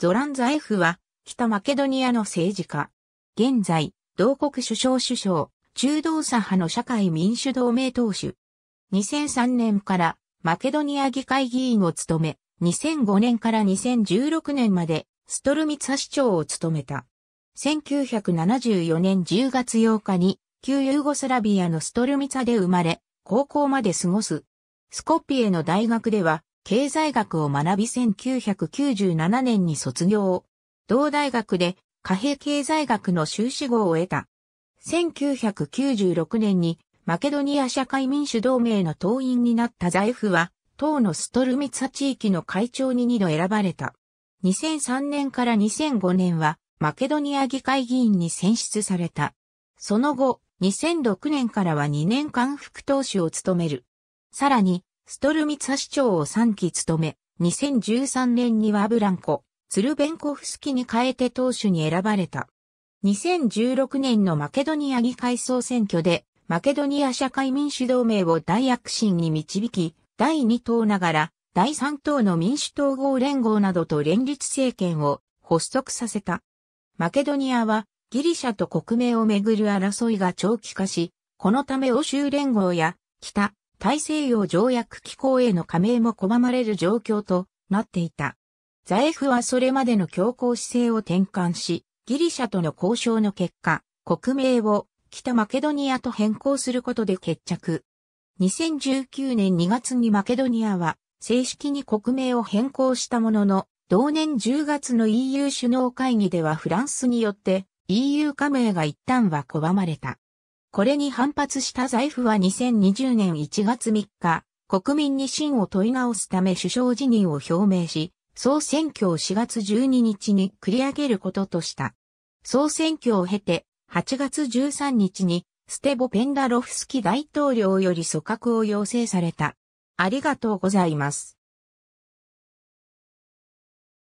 ゾランザエフは、北マケドニアの政治家。現在、同国首相首相、中道左派の社会民主同盟党首。2003年からマケドニア議会議員を務め、2005年から2016年までストルミツァ市長を務めた。1974年10月8日に旧ユーゴスラビアのストルミツァで生まれ、高校まで過ごす。スコッピエの大学では経済学を学び1997年に卒業。同大学で貨幣経済学の修士号を得た。1996年にマケドニア社会民主同盟の党員になった財布は、党のストルミツァ地域の会長に2度選ばれた。2003年から2005年は、マケドニア議会議員に選出された。その後、2006年からは2年間副党首を務める。さらに、ストルミツァ市長を3期務め、2013年にはブランコ、ツルベンコフスキに変えて党首に選ばれた。2016年のマケドニア議会総選挙で、マケドニア社会民主同盟を大躍進に導き、第2党ながら、第3党の民主統合連合などと連立政権を発足させた。マケドニアはギリシャと国名をめぐる争いが長期化し、このため欧州連合や北大西洋条約機構への加盟も拒まれる状況となっていた。ザエフはそれまでの強硬姿勢を転換し、ギリシャとの交渉の結果、国名を北マケドニアと変更することで決着。2019年2月にマケドニアは正式に国名を変更したものの、同年10月の EU 首脳会議ではフランスによって EU 加盟が一旦は拒まれた。これに反発した財布は2020年1月3日、国民に真を問い直すため首相辞任を表明し、総選挙を4月12日に繰り上げることとした。総選挙を経て、8月13日に、ステボ・ペンダロフスキ大統領より組閣を要請された。ありがとうございます。